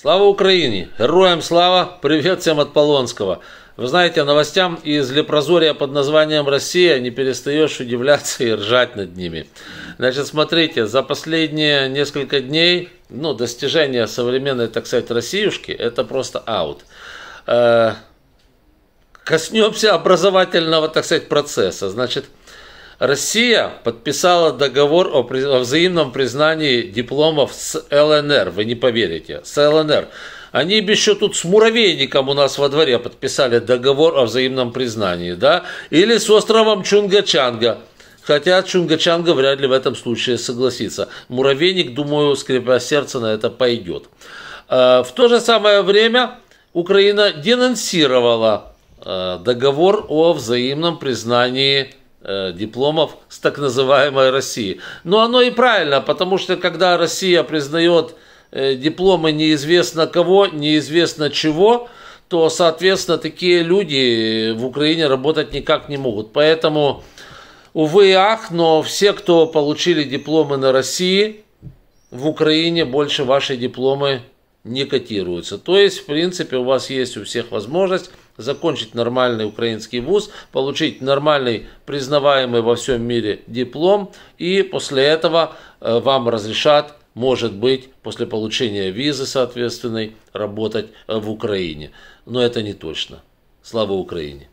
Слава Украине! Героям слава! Привет всем от Полонского! Вы знаете, новостям из Лепрозория под названием «Россия» не перестаешь удивляться и ржать над ними. Значит, смотрите, за последние несколько дней, ну, достижения современной, так сказать, Россиюшки, это просто аут. Э, коснемся образовательного, так сказать, процесса. Значит, Россия подписала договор о, при... о взаимном признании дипломов с ЛНР, вы не поверите, с ЛНР. Они еще тут с муравейником у нас во дворе подписали договор о взаимном признании, да? Или с островом Чунгачанга. Хотя Чунгачанга вряд ли в этом случае согласится. Муравейник, думаю, скрепя сердце, на это пойдет. Э, в то же самое время Украина денонсировала э, договор о взаимном признании Э, дипломов с так называемой России. Но оно и правильно, потому что когда Россия признает э, дипломы неизвестно кого, неизвестно чего, то, соответственно, такие люди в Украине работать никак не могут. Поэтому, увы и ах, но все, кто получили дипломы на России, в Украине больше ваши дипломы не котируются. То есть, в принципе, у вас есть у всех возможность закончить нормальный украинский вуз, получить нормальный, признаваемый во всем мире диплом, и после этого э, вам разрешат, может быть, после получения визы соответственной, работать э, в Украине. Но это не точно. Слава Украине!